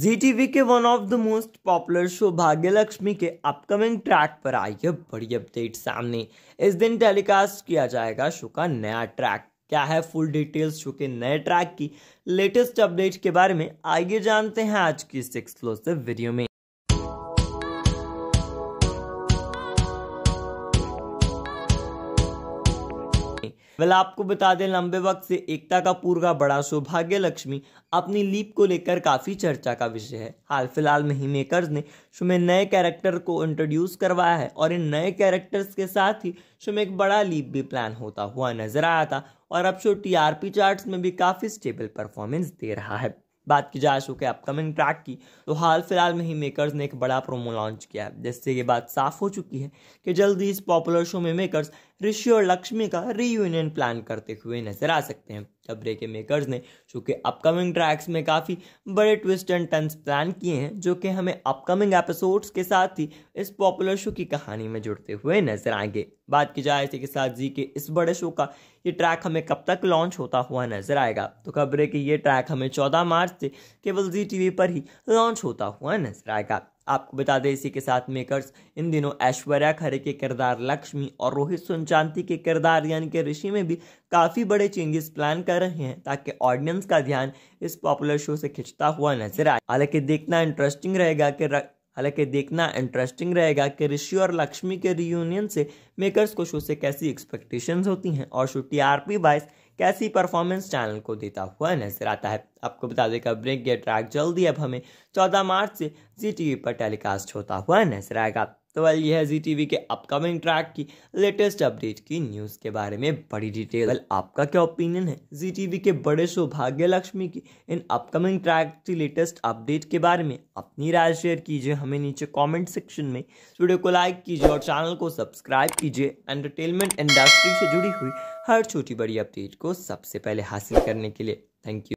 जी वी के one of the most popular show Bhagya Lakshmi के अपकमिंग ट्रैक पर आई है बड़ी अपडेट सामने इस दिन टेलीकास्ट किया जाएगा शो का नया ट्रैक क्या है फुल डिटेल्स शो के नए ट्रैक की लेटेस्ट अपडेट के बारे में आइए जानते हैं आज की इस एक्सक्लूसिव वीडियो में वेल आपको बता दें लंबे वक्त से एकता कपूर का बड़ा सौभाग्य लक्ष्मी अपनी लीप को लेकर काफ़ी चर्चा का विषय है हाल फिलहाल में ही मेकर्स ने शो में नए कैरेक्टर को इंट्रोड्यूस करवाया है और इन नए कैरेक्टर्स के साथ ही शो में एक बड़ा लीप भी प्लान होता हुआ नजर आया था और अब शो टीआरपी चार्ट्स में भी काफ़ी स्टेबल परफॉर्मेंस दे रहा है बात की जाए शो के अपकमिंग ट्रैक की तो हाल फिलहाल में ही मेकर्स ने एक बड़ा प्रोमो लॉन्च किया है जिससे ये बात साफ हो चुकी है कि जल्द ही इस पॉपुलर शो में मेकर्स ऋषि और लक्ष्मी का रीयूनियन प्लान करते हुए नजर आ सकते हैं डबरे के मेकर्स ने जो कि अपकमिंग ट्रैक्स में काफ़ी बड़े ट्विस्ट एंड टर्न्स प्लान किए हैं जो कि हमें अपकमिंग एपिसोड्स के साथ ही इस पॉपुलर शो की कहानी में जुड़ते हुए नजर आएंगे बात की जाए इसी के साथ जी के इस बड़े शो का ये ट्रैक हमें कब तक लॉन्च होता हुआ नजर आएगा तो खबर है कि ये ट्रैक हमें चौदह मार्च से केवल जी टी पर ही लॉन्च होता हुआ नजर आएगा आपको बता दें इसी के साथ मेकर्स इन दिनों ऐश्वर्या खरे के किरदार लक्ष्मी और रोहित सुनचांती के किरदार यानी कि ऋषि में भी काफ़ी बड़े चेंजेस प्लान कर रहे हैं ताकि ऑडियंस का ध्यान इस पॉपुलर शो से खिंचता हुआ नजर आए हालांकि देखना इंटरेस्टिंग रहेगा कि हालांकि देखना इंटरेस्टिंग रहेगा कि ऋषि और लक्ष्मी के रियूनियन से मेकर्स को शो से कैसी एक्सपेक्टेशंस होती हैं और show T R P wise कैसी परफॉर्मेंस चैनल को देता हुआ नजर आता है आपको बता दें ब्रेक गया ट्रैक जल्दी अब हमें चौदह मार्च से जी टी पर टेलीकास्ट होता हुआ नजर आएगा तो वेल यह है जी टी के अपकमिंग ट्रैक की लेटेस्ट अपडेट की न्यूज़ के बारे में बड़ी डिटेल आपका क्या ओपिनियन है जी टी के बड़े शो भाग्य लक्ष्मी की इन अपकमिंग ट्रैक की लेटेस्ट अपडेट के बारे में अपनी राय शेयर कीजिए हमें नीचे कमेंट सेक्शन में वीडियो को लाइक कीजिए और चैनल को सब्सक्राइब कीजिए एंटरटेनमेंट इंडस्ट्री से जुड़ी हुई हर छोटी बड़ी अपडेट को सबसे पहले हासिल करने के लिए थैंक यू